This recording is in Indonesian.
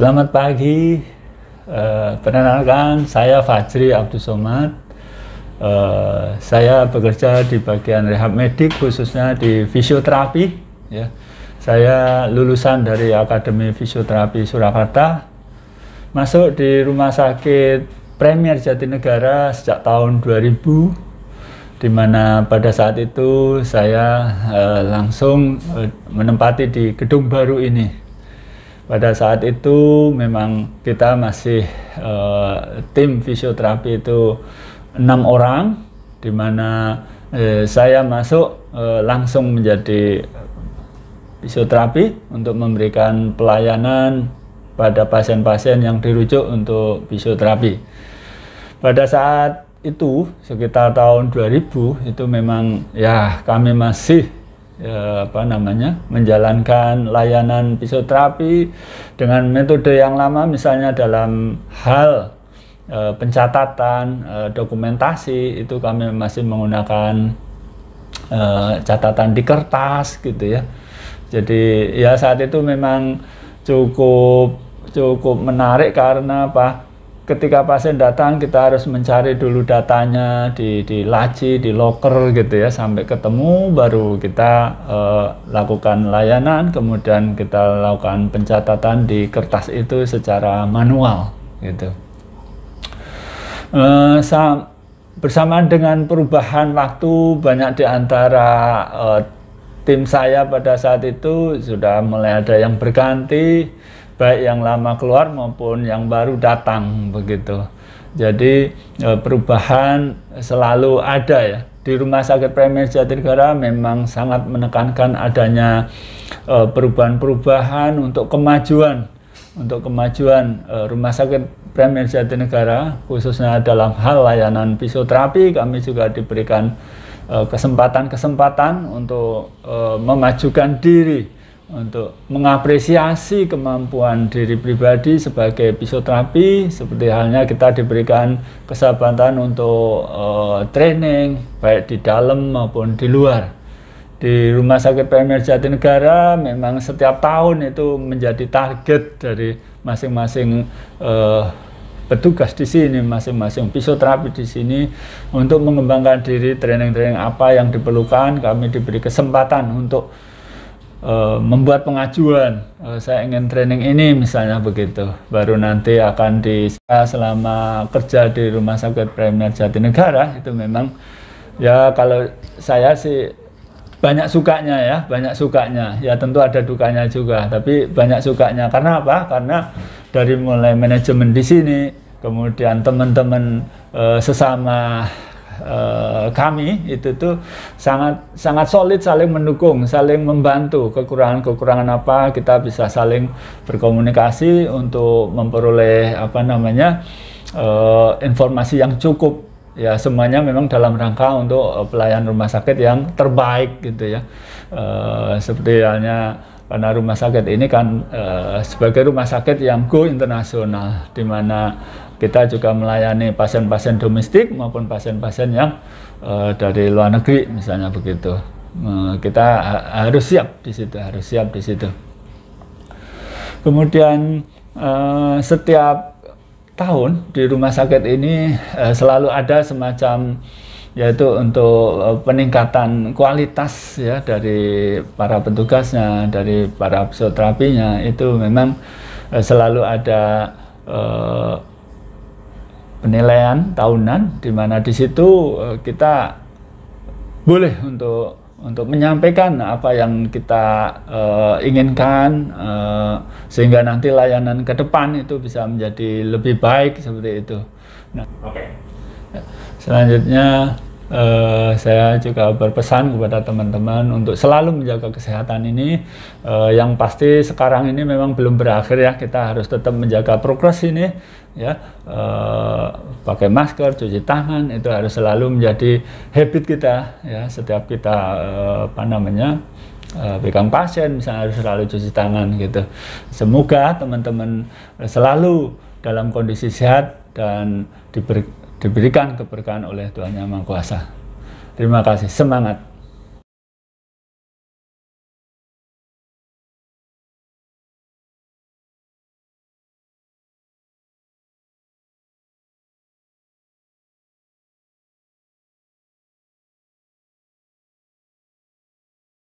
Selamat pagi, uh, perkenalkan saya Fajri Abdul Somad. Uh, saya bekerja di bagian rehab medik khususnya di fisioterapi. Ya. Saya lulusan dari Akademi Fisioterapi Surakarta, masuk di Rumah Sakit Premier Jatinegara sejak tahun 2000, di mana pada saat itu saya uh, langsung uh, menempati di gedung baru ini pada saat itu memang kita masih uh, tim fisioterapi itu enam orang di mana eh, saya masuk eh, langsung menjadi fisioterapi untuk memberikan pelayanan pada pasien-pasien yang dirujuk untuk fisioterapi. Pada saat itu sekitar tahun 2000 itu memang ya kami masih ya, apa namanya menjalankan layanan fisioterapi dengan metode yang lama misalnya dalam hal e, pencatatan e, dokumentasi itu kami masih menggunakan e, catatan di kertas gitu ya jadi ya saat itu memang cukup cukup menarik karena apa ketika pasien datang kita harus mencari dulu datanya di di laci di locker gitu ya sampai ketemu baru kita uh, lakukan layanan kemudian kita lakukan pencatatan di kertas itu secara manual gitu uh, bersamaan dengan perubahan waktu banyak di antara uh, tim saya pada saat itu sudah mulai ada yang berganti baik yang lama keluar maupun yang baru datang begitu. Jadi e, perubahan selalu ada ya. Di Rumah Sakit Premier Jatinegara memang sangat menekankan adanya e, perubahan-perubahan untuk kemajuan untuk kemajuan e, Rumah Sakit Premier Jatinegara khususnya dalam hal layanan fisioterapi kami juga diberikan kesempatan-kesempatan untuk memajukan diri untuk mengapresiasi kemampuan diri pribadi sebagai fisioterapi seperti halnya kita diberikan kesempatan untuk uh, training baik di dalam maupun di luar di Rumah Sakit PMR Jatinegara memang setiap tahun itu menjadi target dari masing-masing uh, petugas di sini masing-masing fisioterapi di sini untuk mengembangkan diri training-training apa yang diperlukan kami diberi kesempatan untuk Eh, membuat pengajuan uh, saya ingin training ini misalnya begitu baru nanti akan di selama kerja di rumah sakit Premier Jatinegara itu memang ya kalau saya sih banyak sukanya ya banyak sukanya ya tentu ada dukanya juga tapi banyak sukanya karena apa karena dari mulai manajemen di sini kemudian teman-teman uh, sesama Eh, kami itu tuh sangat sangat solid saling mendukung, saling membantu kekurangan-kekurangan apa kita bisa saling berkomunikasi untuk memperoleh apa namanya uh, informasi yang cukup ya semuanya memang dalam rangka untuk eh, pelayanan rumah sakit yang terbaik gitu ya uh, seperti halnya karena rumah sakit ini kan uh, sebagai rumah sakit yang go internasional di mana kita juga melayani pasien-pasien domestik maupun pasien-pasien yang uh, dari luar negeri misalnya begitu uh, kita ha harus siap di situ harus siap di situ kemudian uh, setiap tahun di rumah sakit ini uh, selalu ada semacam yaitu untuk eh, peningkatan kualitas ya dari para petugasnya, dari para fisioterapinya itu memang eh, selalu ada eh, penilaian tahunan di mana di situ eh, kita boleh untuk untuk menyampaikan apa yang kita uh, inginkan uh, sehingga nanti layanan ke depan itu bisa menjadi lebih baik seperti itu. Nah. Oke. Okay. Ya. Selanjutnya uh, saya juga berpesan kepada teman-teman untuk selalu menjaga kesehatan ini. Uh, yang pasti sekarang ini memang belum berakhir ya. Kita harus tetap menjaga progres ini ya. Uh, pakai masker, cuci tangan itu harus selalu menjadi habit kita ya. Setiap kita uh, apa namanya? Uh, pasien misalnya harus selalu cuci tangan gitu. Semoga teman-teman selalu dalam kondisi sehat dan diberi diberikan keberkahan oleh Tuhan Yang Maha Kuasa. Terima kasih, semangat.